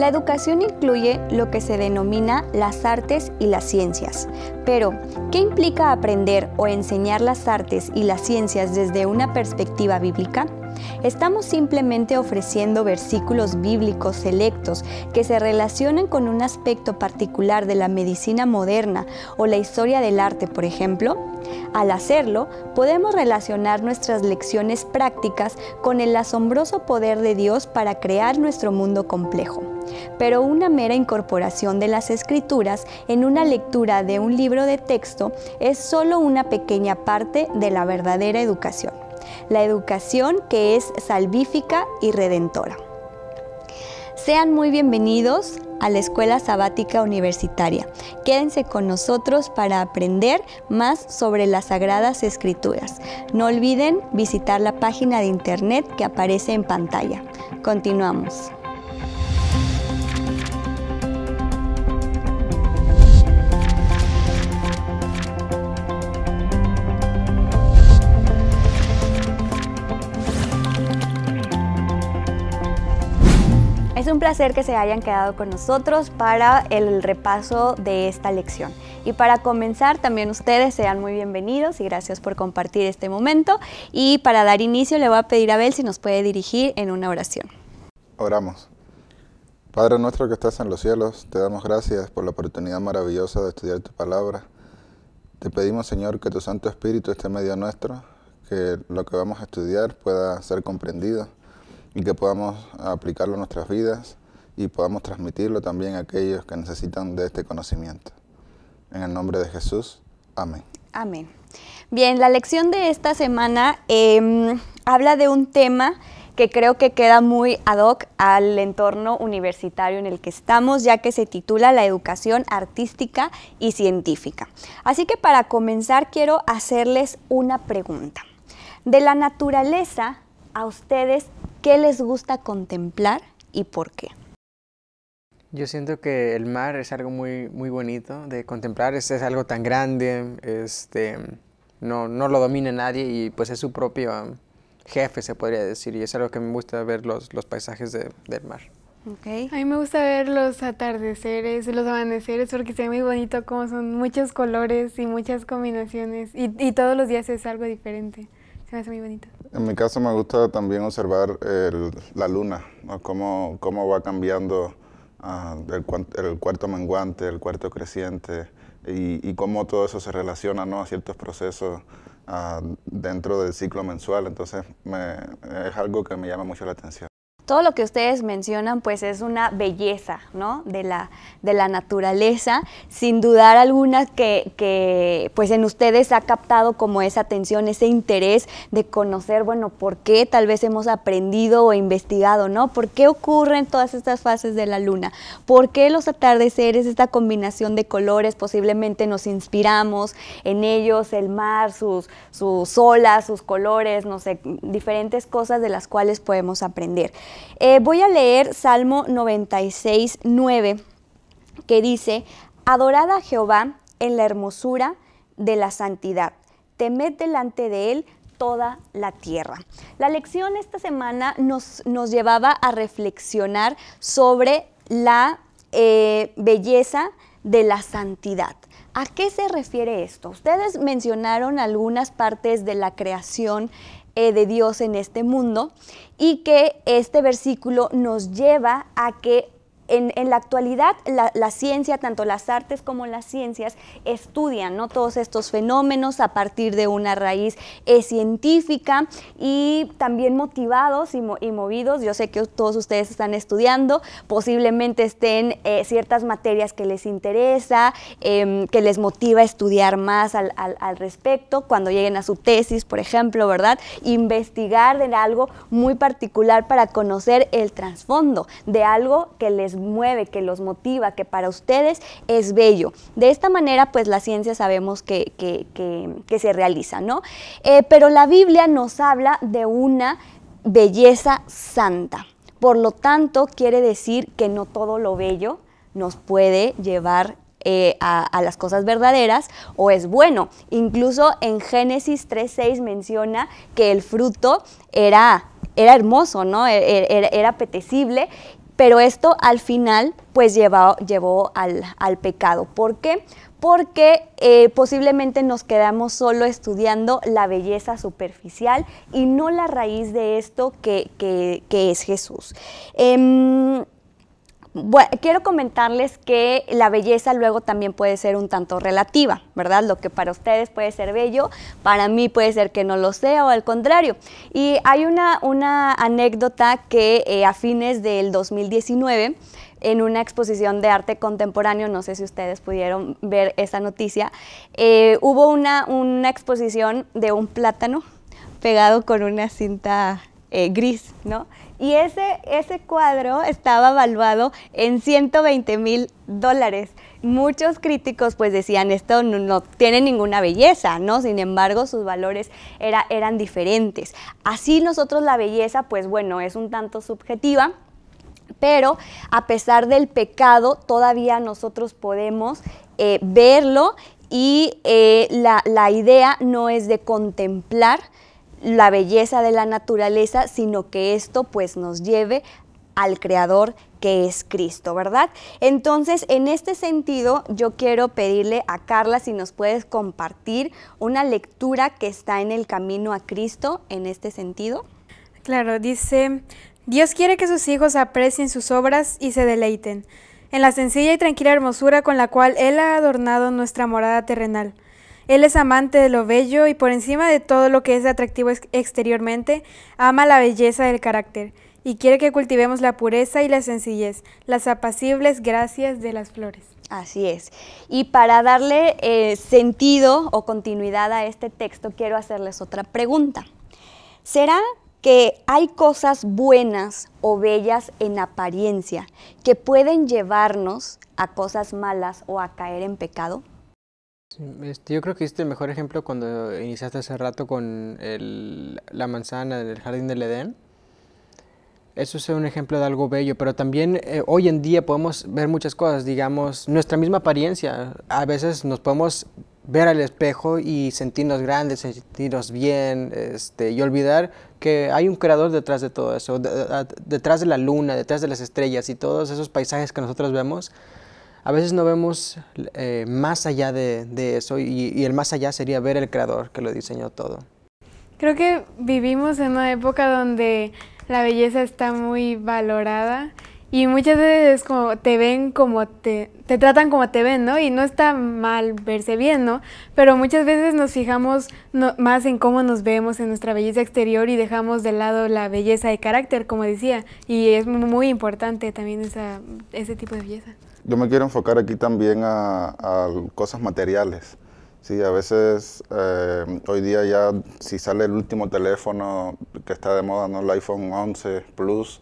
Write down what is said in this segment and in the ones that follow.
La educación incluye lo que se denomina las artes y las ciencias. Pero, ¿qué implica aprender o enseñar las artes y las ciencias desde una perspectiva bíblica? Estamos simplemente ofreciendo versículos bíblicos selectos que se relacionan con un aspecto particular de la medicina moderna o la historia del arte, por ejemplo. Al hacerlo, podemos relacionar nuestras lecciones prácticas con el asombroso poder de Dios para crear nuestro mundo complejo. Pero una mera incorporación de las escrituras en una lectura de un libro de texto es solo una pequeña parte de la verdadera educación la educación que es salvífica y redentora. Sean muy bienvenidos a la Escuela Sabática Universitaria. Quédense con nosotros para aprender más sobre las Sagradas Escrituras. No olviden visitar la página de internet que aparece en pantalla. Continuamos. placer que se hayan quedado con nosotros para el repaso de esta lección. Y para comenzar, también ustedes sean muy bienvenidos y gracias por compartir este momento. Y para dar inicio, le voy a pedir a Abel si nos puede dirigir en una oración. Oramos. Padre nuestro que estás en los cielos, te damos gracias por la oportunidad maravillosa de estudiar tu palabra. Te pedimos, Señor, que tu Santo Espíritu esté medio nuestro, que lo que vamos a estudiar pueda ser comprendido y que podamos aplicarlo a nuestras vidas y podamos transmitirlo también a aquellos que necesitan de este conocimiento. En el nombre de Jesús, amén. Amén. Bien, la lección de esta semana em, habla de un tema que creo que queda muy ad hoc al entorno universitario en el que estamos, ya que se titula La educación artística y científica. Así que para comenzar quiero hacerles una pregunta. De la naturaleza, ¿a ustedes ¿Qué les gusta contemplar y por qué? Yo siento que el mar es algo muy, muy bonito de contemplar, es, es algo tan grande, este, no, no, lo domina nadie y pues es su propio jefe, se podría decir, y es algo que me gusta ver los, los paisajes del mar. Okay. A mí me gusta ver los atardeceres, los amaneceres, porque se ve muy bonito como son muchos colores y muchas combinaciones, y, y todos los días es algo diferente, se me hace muy bonito. En mi caso me gusta también observar la luna, cómo, cómo, va cambiando ah, el, cuarto menguante, el cuarto creciente y, cómo todo eso se relaciona ¿no? a ciertos procesos ah, dentro del ciclo mensual. Entonces es algo que me llama mucho la atención todo lo que ustedes mencionan pues es una belleza, De la, naturaleza, sin dudar alguna que, pues en ustedes ha captado como esa atención, ese interés de conocer, bueno, por qué tal vez hemos aprendido o investigado, ¿no? ¿Por qué ocurren todas estas fases de la luna? ¿Por qué los atardeceres, esta combinación de colores, posiblemente nos inspiramos en ellos, el mar, sus, sus olas, sus colores, no sé, diferentes cosas de las cuales podemos aprender. Eh, voy a leer Salmo 96, 9, que dice, Adorad a Jehová en la hermosura de la santidad, temed delante de él toda la tierra. La lección esta semana nos, llevaba a reflexionar sobre la eh, belleza de la santidad. ¿A qué se refiere esto? Ustedes mencionaron algunas partes de la creación eh, de Dios en este mundo y que este versículo nos lleva a que en, la actualidad la, ciencia, tanto las artes como las ciencias, estudian ¿no? todos estos fenómenos a partir de una raíz eh, científica y también motivados y, movidos. Yo sé que todos ustedes están estudiando, posiblemente estén eh, ciertas materias que les interesa, em, que les motiva a estudiar más al, respecto, cuando lleguen a su tesis, por ejemplo, ¿verdad? Investigar en algo muy particular para conocer el trasfondo de algo que les mueve, que los motiva, que para ustedes es bello. De esta manera, pues la ciencia sabemos que, se realiza, ¿no? Eh, pero la Biblia nos habla de una belleza santa. Por lo tanto, quiere decir que no todo lo bello nos puede llevar eh, a, las cosas verdaderas o es bueno. Incluso en Génesis 3.6 menciona que el fruto era, era hermoso, ¿no? E, e, era apetecible pero esto al final pues llevó al, pecado. ¿Por qué? porque eh, posiblemente nos quedamos solo estudiando la belleza superficial y no la raíz de esto que, es Jesús. Em, bueno, quiero comentarles que la belleza luego también puede ser un tanto relativa, ¿verdad? Lo que para ustedes puede ser bello, para mí puede ser que no lo sea o al contrario. Y hay una, anécdota que eh, a fines del 2019 en una exposición de arte contemporáneo, no sé si ustedes pudieron ver esa noticia, eh, hubo una, una exposición de un plátano pegado con una cinta eh, gris, ¿no? Y ese, ese cuadro estaba valuado en 120 mil dólares. Muchos críticos pues decían esto no, tiene ninguna belleza, ¿no? Sin embargo, sus valores era, eran diferentes. Así nosotros la belleza pues bueno, es un tanto subjetiva. Pero a pesar del pecado, todavía nosotros podemos eh, verlo y eh, la, la idea no es de contemplar, la belleza de la naturaleza, sino que esto pues nos lleve al Creador que es Cristo, ¿verdad? Entonces, en este sentido, yo quiero pedirle a Carla si nos puedes compartir una lectura que está en el camino a Cristo en este sentido. Claro, dice, Dios quiere que sus hijos aprecien sus obras y se deleiten en la sencilla y tranquila hermosura con la cual Él ha adornado nuestra morada terrenal. Él es amante de lo bello y por encima de todo lo que es atractivo exteriormente, ama la belleza del carácter y quiere que cultivemos la pureza y la sencillez, las apacibles gracias de las flores. Así es. Y para darle eh, sentido o continuidad a este texto, quiero hacerles otra pregunta. ¿Será que hay cosas buenas o bellas en apariencia que pueden llevarnos a cosas malas o a caer en pecado? Este, yo creo que hiciste el mejor ejemplo cuando iniciaste hace rato con la manzana el jardín del Edén. Eso es un ejemplo de algo bello, pero también eh, hoy en día podemos ver muchas cosas, digamos, nuestra misma apariencia. A veces nos podemos ver al espejo y sentirnos grandes, sentirnos bien, este, y olvidar que hay un creador detrás de todo eso, detrás de la luna, detrás de las estrellas y todos esos paisajes que nosotros vemos a veces no vemos eh, más allá de, de eso y, el más allá sería ver el creador que lo diseñó todo. Creo que vivimos en una época donde la belleza está muy valorada y muchas veces como te ven como te, te tratan como te ven, ¿no? Y no está mal verse bien, ¿no? Pero muchas veces nos fijamos más en cómo nos vemos, en nuestra belleza exterior y dejamos de lado la belleza de carácter, como decía. Y es muy importante también esa, ese tipo de belleza. Yo me quiero enfocar aquí también a, cosas materiales. Sí, a veces eh, hoy día ya si sale el último teléfono que está de moda, ¿no? el iPhone 11 Plus,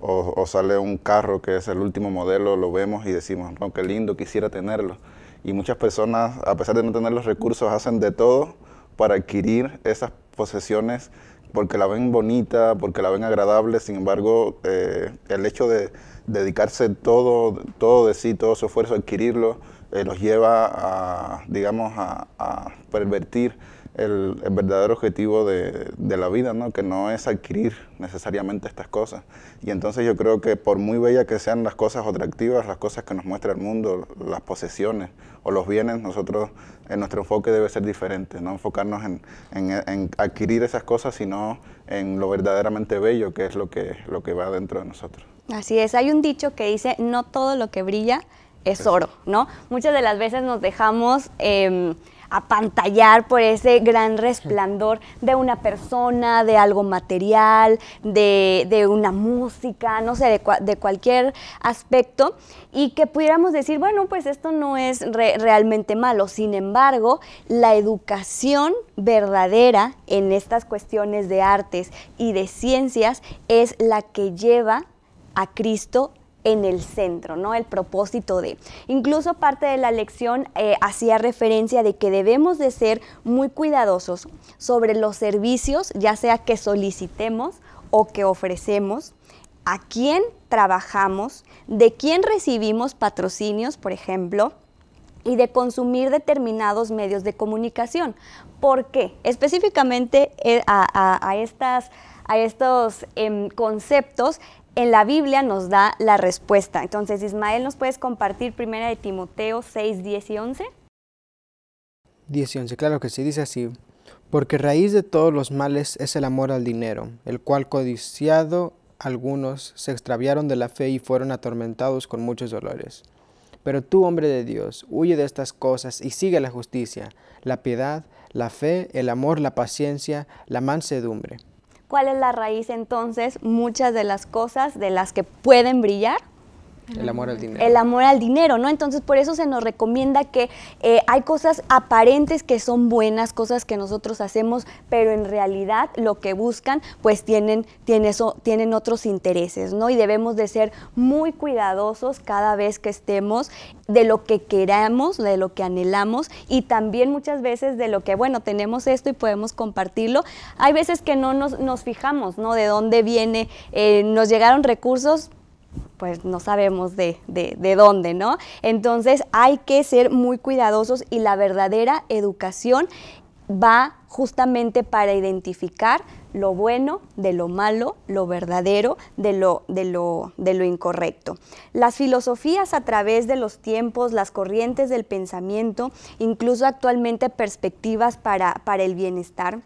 o, sale un carro que es el último modelo, lo vemos y decimos, no, qué lindo, quisiera tenerlo. Y muchas personas, a pesar de no tener los recursos, hacen de todo para adquirir esas posesiones porque la ven bonita, porque la ven agradable, sin embargo, eh, el hecho de dedicarse todo, todo de sí, todo su esfuerzo, a adquirirlo, los eh, lleva a, digamos, a, a pervertir el, verdadero objetivo de, la vida, ¿no? que no es adquirir necesariamente estas cosas. Y entonces yo creo que por muy bellas que sean las cosas atractivas, las cosas que nos muestra el mundo, las posesiones o los bienes, nosotros, en eh, nuestro enfoque debe ser diferente, no enfocarnos en, en, adquirir esas cosas, sino en lo verdaderamente bello, que es lo que, lo que va dentro de nosotros. Así es, hay un dicho que dice, no todo lo que brilla es pues oro, ¿no? Muchas de las veces nos dejamos... Em, apantallar por ese gran resplandor de una persona, de algo material, de, una música, no sé, de, de, cualquier aspecto, y que pudiéramos decir, bueno, pues esto no es realmente malo. Sin embargo, la educación verdadera en estas cuestiones de artes y de ciencias es la que lleva a Cristo en el centro, ¿no? El propósito de. Incluso parte de la lección eh, hacía referencia de que debemos de ser muy cuidadosos sobre los servicios, ya sea que solicitemos o que ofrecemos, a quién trabajamos, de quién recibimos patrocinios, por ejemplo, y de consumir determinados medios de comunicación. ¿Por qué? Específicamente eh, a, estas a estos em, conceptos en la Biblia nos da la respuesta. Entonces, Ismael, ¿nos puedes compartir primera de Timoteo 6, 10 y 11? 10 y 11, claro que sí, dice así. Porque raíz de todos los males es el amor al dinero, el cual codiciado algunos se extraviaron de la fe y fueron atormentados con muchos dolores. Pero tú, hombre de Dios, huye de estas cosas y sigue la justicia, la piedad, la fe, el amor, la paciencia, la mansedumbre ¿Cuál es la raíz entonces? Muchas de las cosas de las que pueden brillar el amor al dinero. El amor al dinero, ¿no? Entonces, por eso se nos recomienda que eh, hay cosas aparentes que son buenas, cosas que nosotros hacemos, pero en realidad lo que buscan, pues tienen, tienen, tienen otros intereses, ¿no? Y debemos de ser muy cuidadosos cada vez que estemos de lo que queramos, de lo que anhelamos y también muchas veces de lo que, bueno, tenemos esto y podemos compartirlo. Hay veces que no nos, nos fijamos, ¿no? De dónde viene, eh, nos llegaron recursos, pues no sabemos de, dónde, ¿no? Entonces hay que ser muy cuidadosos y la verdadera educación va justamente para identificar lo bueno de lo malo, lo verdadero de lo, de lo, incorrecto. Las filosofías a través de los tiempos, las corrientes del pensamiento, incluso actualmente perspectivas para el bienestar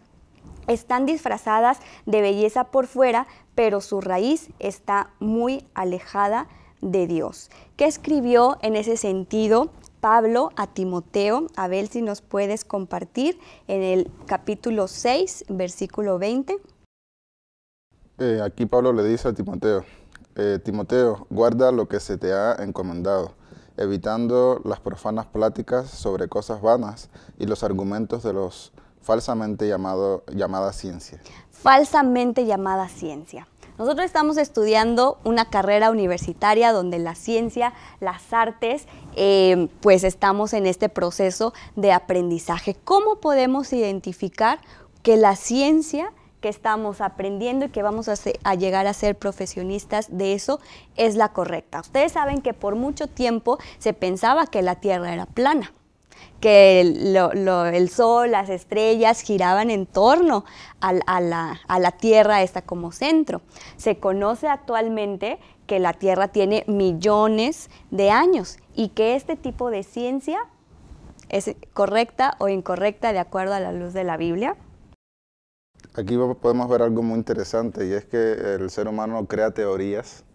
están disfrazadas de belleza por fuera, pero su raíz está muy alejada de Dios. ¿Qué escribió en ese sentido Pablo a Timoteo? Abel, si nos puedes compartir en el capítulo 6, versículo 20. Eh, aquí Pablo le dice a Timoteo, eh, Timoteo, guarda lo que se te ha encomendado, evitando las profanas pláticas sobre cosas vanas y los argumentos de los falsamente llamado, llamada ciencia? Falsamente llamada ciencia. Nosotros estamos estudiando una carrera universitaria donde la ciencia, las artes, eh, pues estamos en este proceso de aprendizaje. ¿Cómo podemos identificar que la ciencia que estamos aprendiendo y que vamos a, llegar a ser profesionistas de eso es la correcta. Ustedes saben que por mucho tiempo se pensaba que la Tierra era plana que el sol, las estrellas giraban en torno a, la, a la Tierra esta como centro. Se conoce actualmente que la Tierra tiene millones de años y que este tipo de ciencia es correcta o incorrecta de acuerdo a la luz de la Biblia. Aquí podemos ver algo muy interesante y es que el ser humano crea teorías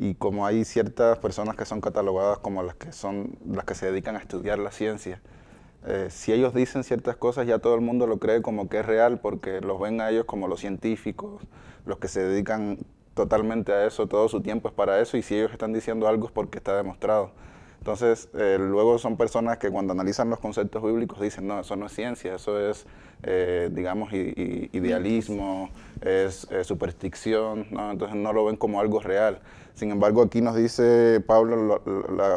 y como hay ciertas personas que son catalogadas como las que son las que se dedican a estudiar la ciencia eh, si ellos dicen ciertas cosas ya todo el mundo lo cree como que es real porque los ven a ellos como los científicos los que se dedican totalmente a eso todo su tiempo es para eso y si ellos están diciendo algo es porque está demostrado entonces eh, luego son personas que cuando analizan los conceptos bíblicos dicen no eso no es ciencia eso es eh, digamos, idealismo, es eh, superstición, ¿no? entonces no lo ven como algo real. Sin embargo, aquí nos dice Pablo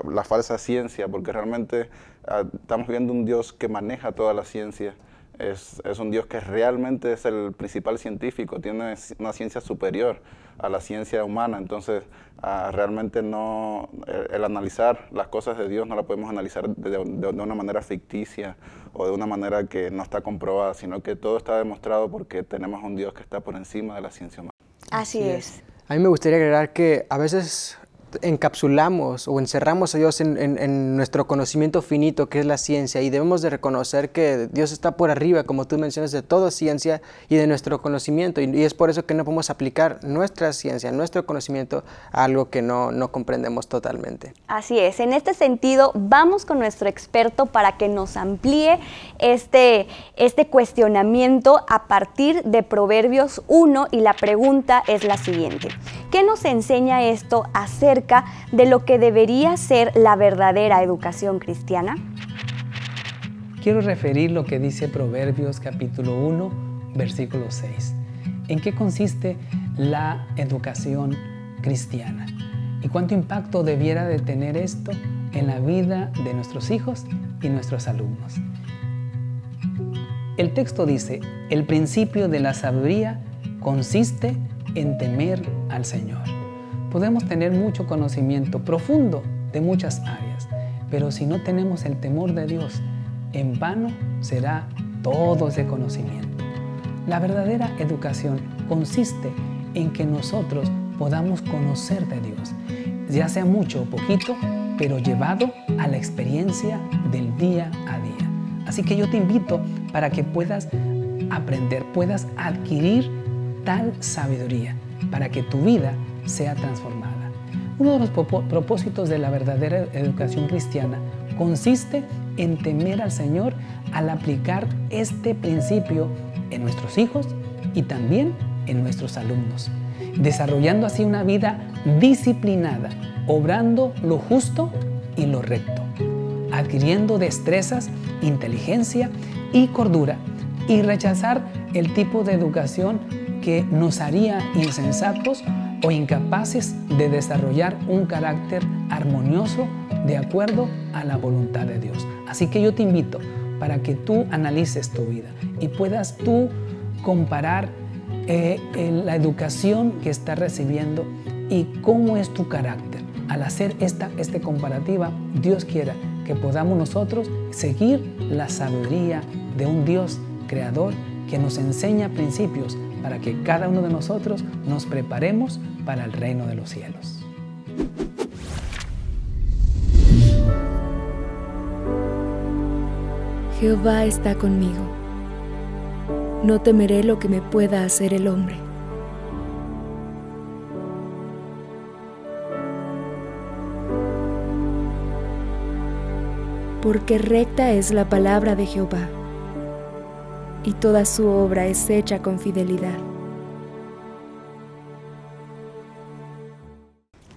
la, falsa ciencia, porque realmente ah, estamos viendo un Dios que maneja toda la ciencia es, un Dios que realmente es el principal científico, tiene una ciencia superior a la ciencia humana, entonces ah, realmente no, el, analizar las cosas de Dios no la podemos analizar de, una manera ficticia o de una manera que no está comprobada, sino que todo está demostrado porque tenemos un Dios que está por encima de la ciencia humana. Así, es. A mí me gustaría agregar que a veces encapsulamos o encerramos a Dios en, nuestro conocimiento finito que es la ciencia y debemos de reconocer que Dios está por arriba, como tú mencionas, de toda ciencia y de nuestro conocimiento y, es por eso que no podemos aplicar nuestra ciencia, nuestro conocimiento a algo que no, comprendemos totalmente. Así es, en este sentido vamos con nuestro experto para que nos amplíe este, este cuestionamiento a partir de Proverbios 1 y la pregunta es la siguiente, ¿qué nos enseña esto acerca de lo que debería ser la verdadera educación cristiana? Quiero referir lo que dice Proverbios capítulo 1, versículo 6. ¿En qué consiste la educación cristiana? ¿Y cuánto impacto debiera de tener esto en la vida de nuestros hijos y nuestros alumnos? El texto dice, el principio de la sabiduría consiste en temer al Señor. Podemos tener mucho conocimiento profundo de muchas áreas, pero si no tenemos el temor de Dios, en vano será todo ese conocimiento. La verdadera educación consiste en que nosotros podamos conocer de Dios, ya sea mucho o poquito, pero llevado a la experiencia del día a día. Así que yo te invito para que puedas aprender, puedas adquirir tal sabiduría, para que tu vida sea transformada. Uno de los propósitos de la verdadera educación cristiana consiste en temer al Señor al aplicar este principio en nuestros hijos y también en nuestros alumnos, desarrollando así una vida disciplinada, obrando lo justo y lo recto, adquiriendo destrezas, inteligencia y cordura y rechazar el tipo de educación que nos haría insensatos o incapaces de desarrollar un carácter armonioso de acuerdo a la voluntad de Dios. Así que yo te invito para que tú analices tu vida y puedas tú comparar eh, la educación que estás recibiendo y cómo es tu carácter. Al hacer esta, esta comparativa, Dios quiera que podamos nosotros seguir la sabiduría de un Dios creador que nos enseña principios para que cada uno de nosotros nos preparemos para el reino de los cielos. Jehová está conmigo. No temeré lo que me pueda hacer el hombre. Porque recta es la palabra de Jehová, y toda su obra es hecha con fidelidad.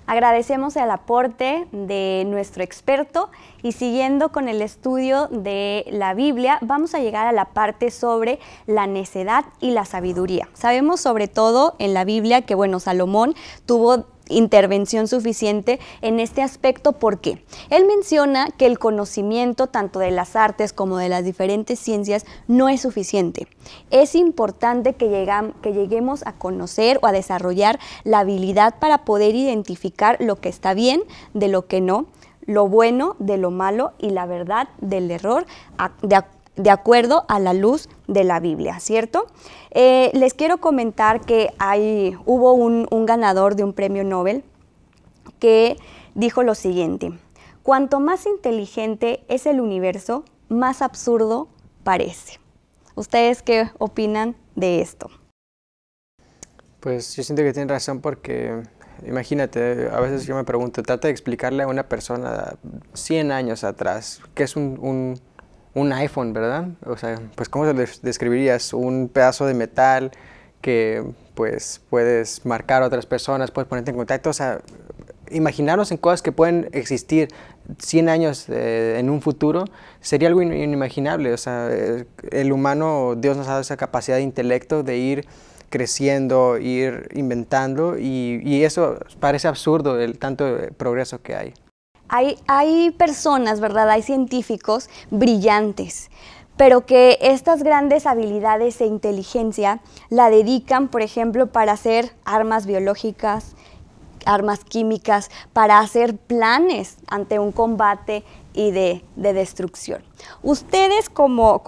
Agradecemos el aporte de nuestro experto y siguiendo con el estudio de la Biblia, vamos a llegar a la parte sobre la necedad y la sabiduría. Sabemos sobre todo en la Biblia que, bueno, Salomón tuvo intervención suficiente en este aspecto. ¿Por qué? Él menciona que el conocimiento tanto de las artes como de las diferentes ciencias no es suficiente. Es importante que, que lleguemos a conocer o a desarrollar la habilidad para poder identificar lo que está bien de lo que no, lo bueno de lo malo y la verdad del error, de, de acuerdo a la luz de la Biblia, ¿cierto? Eh, les quiero comentar que hay, hubo un, ganador de un premio Nobel que dijo lo siguiente, cuanto más inteligente es el universo, más absurdo parece. ¿Ustedes qué opinan de esto? Pues yo siento que tienen razón porque imagínate, a veces yo me pregunto, trata de explicarle a una persona 100 años atrás que es un un iPhone, ¿verdad? O sea, pues ¿cómo se lo describirías? Un pedazo de metal que pues puedes marcar a otras personas, puedes ponerte en contacto, o sea, imaginarnos en cosas que pueden existir 100 años eh, en un futuro sería algo inimaginable, o sea, eh, el humano, Dios nos ha dado esa capacidad de intelecto de ir creciendo, ir inventando y, y eso parece absurdo, el tanto progreso que hay. Hay, personas, ¿verdad? Hay científicos brillantes, pero que estas grandes habilidades e inteligencia la dedican, por ejemplo, para hacer armas biológicas, armas químicas, para hacer planes ante un combate y de, destrucción. Ustedes como,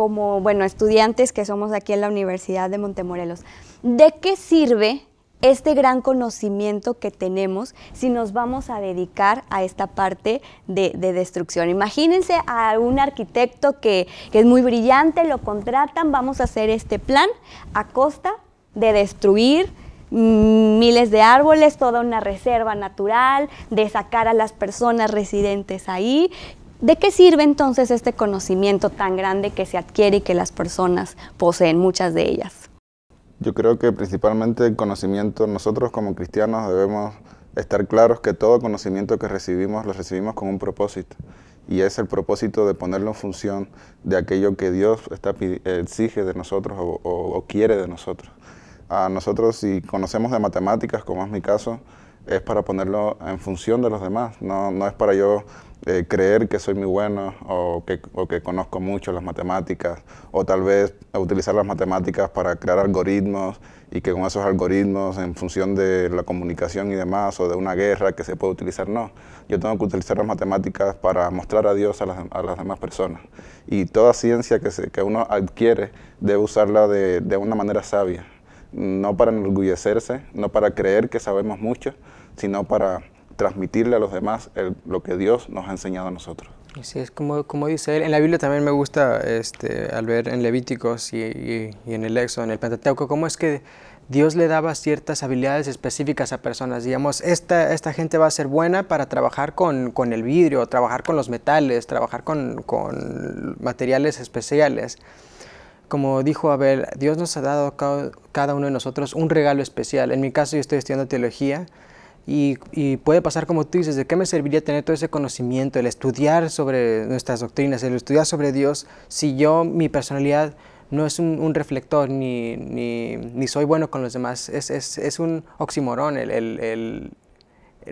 bueno, estudiantes que somos aquí en la Universidad de Montemorelos, ¿de qué sirve este gran conocimiento que tenemos si nos vamos a dedicar a esta parte de, destrucción. Imagínense a un arquitecto que es muy brillante, lo contratan, vamos a hacer este plan a costa de destruir, mm, miles de árboles, toda una reserva natural, de sacar a las personas residentes ahí. ¿De qué sirve entonces este conocimiento tan grande que se adquiere y que las personas poseen, muchas de ellas? Yo creo que principalmente el conocimiento, nosotros como cristianos debemos estar claros que todo conocimiento que recibimos lo recibimos con un propósito y es el propósito de ponerlo en función de aquello que Dios está, exige de nosotros o, quiere de nosotros. A nosotros si conocemos de matemáticas, como es mi caso, es para ponerlo en función de los demás, no, no es para yo eh, creer que soy muy bueno o que, o que, conozco mucho las matemáticas, o tal vez utilizar las matemáticas para crear algoritmos y que con esos algoritmos, en función de la comunicación y demás, o de una guerra que se puede utilizar, no. Yo tengo que utilizar las matemáticas para mostrar a Dios a las, a las demás personas. Y toda ciencia que, se, que uno adquiere debe usarla de, de una manera sabia, no para enorgullecerse, no para creer que sabemos mucho, sino para transmitirle a los demás lo que Dios nos ha enseñado a nosotros. Sí, es, como, como dice él. En la Biblia también me gusta este, al ver en Levíticos y, en el Éxodo, en el Pentateuco, cómo es que Dios le daba ciertas habilidades específicas a personas. Digamos, esta, esta gente va a ser buena para trabajar con, con el vidrio, trabajar con los metales, trabajar con, con materiales especiales. Como dijo Abel, Dios nos ha dado a cada uno de nosotros un regalo especial. En mi caso, yo estoy estudiando teología y, puede pasar como tú dices, ¿de qué me serviría tener todo ese conocimiento, el estudiar sobre nuestras doctrinas, el estudiar sobre Dios, si yo, mi personalidad no es un, reflector ni, soy bueno con los demás? Es, un oxímoron el,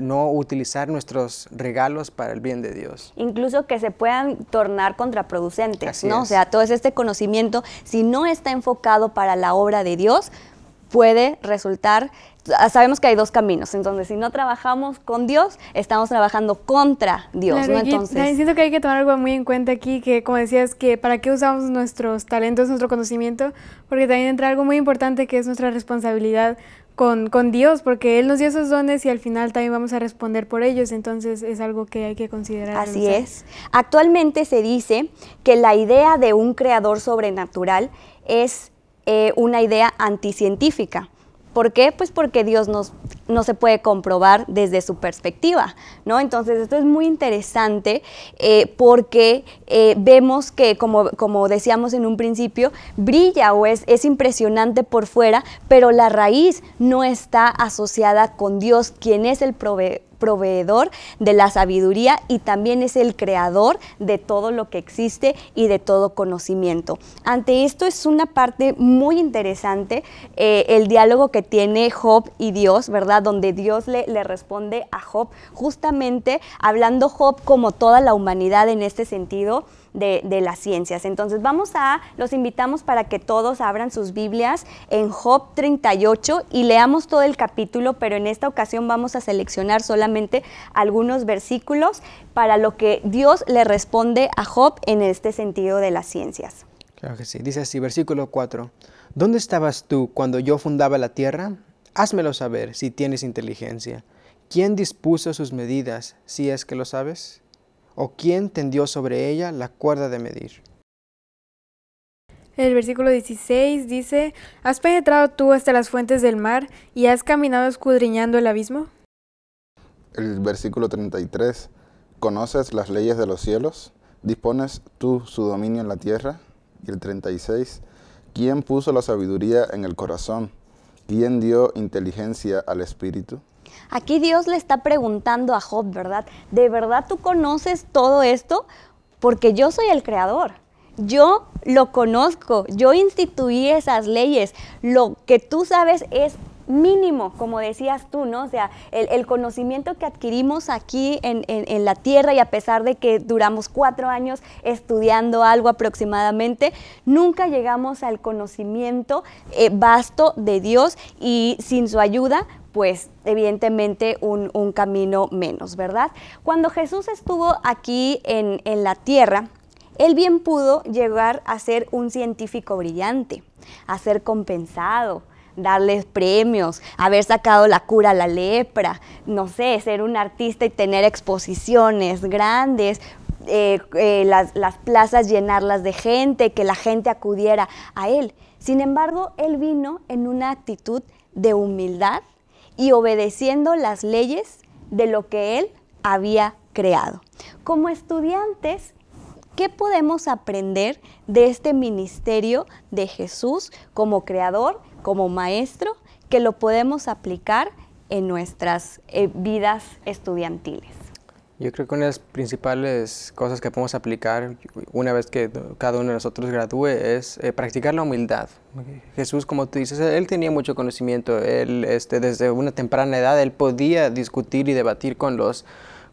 no utilizar nuestros regalos para el bien de Dios. Incluso que se puedan tornar contraproducentes, ¿no? O sea, todo este conocimiento, si no está enfocado para la obra de Dios, puede resultar, ah, sabemos que hay dos caminos, entonces si no trabajamos con Dios, estamos trabajando contra Dios, ¿no? Entonces... siento que hay que tomar algo muy en cuenta aquí, que como decías, que para qué usamos nuestros talentos, nuestro conocimiento, porque también entra algo muy importante que es nuestra responsabilidad con, con, Dios, porque Él nos dio esos dones y al final también vamos a responder por ellos, entonces es algo que hay que considerar. Así es. Actualmente se dice que la idea de un creador sobrenatural es eh, una idea anticientífica. ¿Por qué? Pues porque Dios nos no se puede comprobar desde su perspectiva, ¿no? Entonces esto es muy interesante eh, porque eh, vemos que, como, como, decíamos en un principio, brilla o es, es impresionante por fuera, pero la raíz no está asociada con Dios, quien es el proveedor de la sabiduría y también es el creador de todo lo que existe y de todo conocimiento. Ante esto es una parte muy interesante eh, el diálogo que tiene Job y Dios, ¿verdad? Donde Dios le, responde a Job, justamente hablando Job como toda la humanidad en este sentido. De, de, las ciencias. Entonces vamos a, los invitamos para que todos abran sus Biblias en Job 38 y leamos todo el capítulo, pero en esta ocasión vamos a seleccionar solamente algunos versículos para lo que Dios le responde a Job en este sentido de las ciencias. Claro que sí, dice así, versículo 4. ¿Dónde estabas tú cuando yo fundaba la tierra? Házmelo saber si tienes inteligencia. ¿Quién dispuso sus medidas, si es que lo sabes? ¿O quién tendió sobre ella la cuerda de medir? El versículo 16 dice, ¿Has penetrado tú hasta las fuentes del mar y has caminado escudriñando el abismo? El versículo 33, ¿conoces las leyes de los cielos? ¿Dispones tú su dominio en la tierra? Y el 36, ¿quién puso la sabiduría en el corazón? ¿Quién dio inteligencia al espíritu? Aquí Dios le está preguntando a Job, ¿verdad? ¿De verdad tú conoces todo esto? Porque yo soy el creador. Yo lo conozco, yo instituí esas leyes. Lo que tú sabes es mínimo, como decías tú, ¿no? O sea, el, conocimiento que adquirimos aquí en, la Tierra y a pesar de que duramos cuatro años estudiando algo aproximadamente, nunca llegamos al conocimiento eh, vasto de Dios y sin su ayuda pues evidentemente un, camino menos, ¿verdad? Cuando Jesús estuvo aquí en la tierra, él bien pudo llegar a ser un científico brillante, a ser compensado, darles premios, haber sacado la cura a la lepra, no sé, ser un artista y tener exposiciones grandes, eh, eh, las plazas llenarlas de gente, que la gente acudiera a él. Sin embargo, él vino en una actitud de humildad y obedeciendo las leyes de lo que él había creado. Como estudiantes, ¿qué podemos aprender de este ministerio de Jesús como creador, como maestro que lo podemos aplicar en nuestras eh, vidas estudiantiles? Yo creo que una de las principales cosas que podemos aplicar una vez que cada uno de nosotros gradúe es eh, practicar la humildad. Jesús, como tú dices, él tenía mucho conocimiento. Él, este, desde una temprana edad, él podía discutir y debatir con los,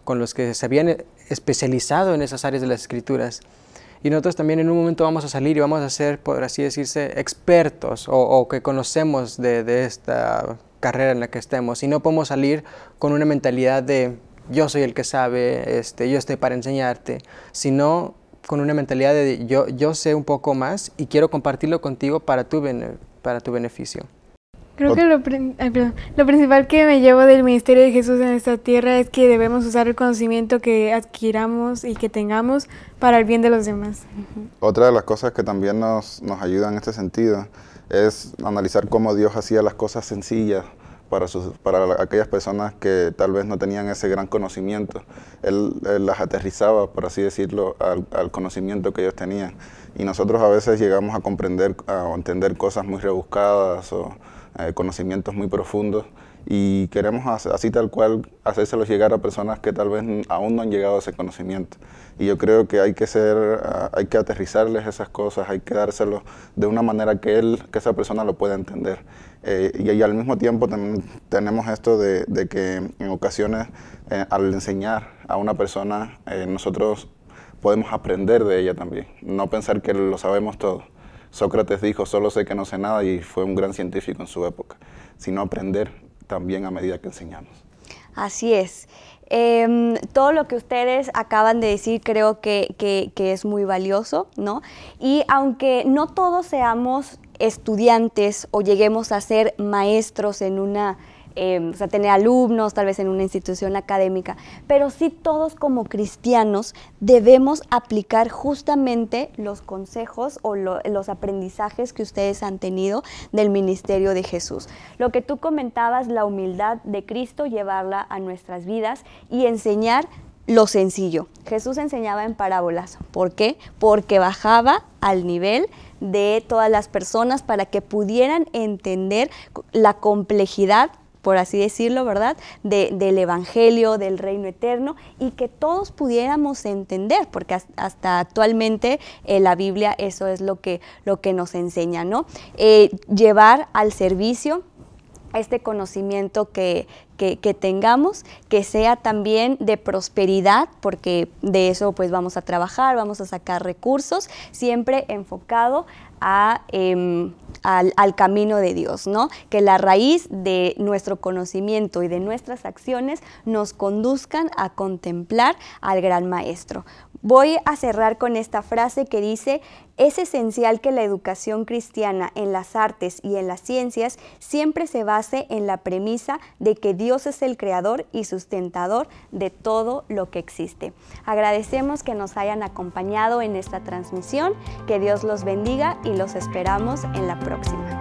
con los que se habían especializado en esas áreas de las escrituras. Y nosotros también en un momento vamos a salir y vamos a ser, por así decirse, expertos o, que conocemos de, esta carrera en la que estemos. Y no podemos salir con una mentalidad de yo soy el que sabe, este, yo estoy para enseñarte, sino con una mentalidad de yo, yo sé un poco más y quiero compartirlo contigo para tu, para tu beneficio. Creo que lo, principal que me llevo del ministerio de Jesús en esta tierra es que debemos usar el conocimiento que adquiramos y que tengamos para el bien de los demás. Otra de las cosas que también nos, nos ayuda en este sentido es analizar cómo Dios hacía las cosas sencillas para, sus, para aquellas personas que tal vez no tenían ese gran conocimiento. Él, las aterrizaba, por así decirlo, al conocimiento que ellos tenían y nosotros a veces llegamos a comprender o entender cosas muy rebuscadas o eh, conocimientos muy profundos y queremos así tal cual hacérselos llegar a personas que tal vez aún no han llegado a ese conocimiento. Y yo creo que hay que ser, hay que aterrizarles esas cosas, hay que dárselos de una manera que él, que esa persona lo pueda entender. Eh, y, al mismo tiempo tenemos esto de, que en ocasiones eh, al enseñar a una persona nosotros podemos aprender de ella también, no pensar que lo sabemos todo. Sócrates dijo, solo sé que no sé nada y fue un gran científico en su época, sino aprender también a medida que enseñamos. Así es. Em, todo lo que ustedes acaban de decir creo que, que es muy valioso, ¿no? Y aunque no todos seamos estudiantes o lleguemos a ser maestros en una Em, o sea, tener alumnos, tal vez en una institución académica, pero sí todos como cristianos debemos aplicar justamente los consejos o los aprendizajes que ustedes han tenido del ministerio de Jesús. Lo que tú comentabas, la humildad de Cristo, llevarla a nuestras vidas y enseñar lo sencillo. Jesús enseñaba en parábolas. ¿Por qué? Porque bajaba al nivel de todas las personas para que pudieran entender la complejidad por así decirlo, ¿verdad? del Evangelio, del reino eterno, y que todos pudiéramos entender, porque hasta actualmente eh, la Biblia eso es lo que, lo que nos enseña, ¿no? Eh, llevar al servicio este conocimiento que, que, tengamos, que sea también de prosperidad, porque de eso pues vamos a trabajar, vamos a sacar recursos, siempre enfocado a... Em, al, camino de Dios, ¿no? Que la raíz de nuestro conocimiento y de nuestras acciones nos conduzcan a contemplar al gran maestro. Voy a cerrar con esta frase que dice, es esencial que la educación cristiana en las artes y en las ciencias siempre se base en la premisa de que Dios es el creador y sustentador de todo lo que existe. Agradecemos que nos hayan acompañado en esta transmisión, que Dios los bendiga y los esperamos en la próxima.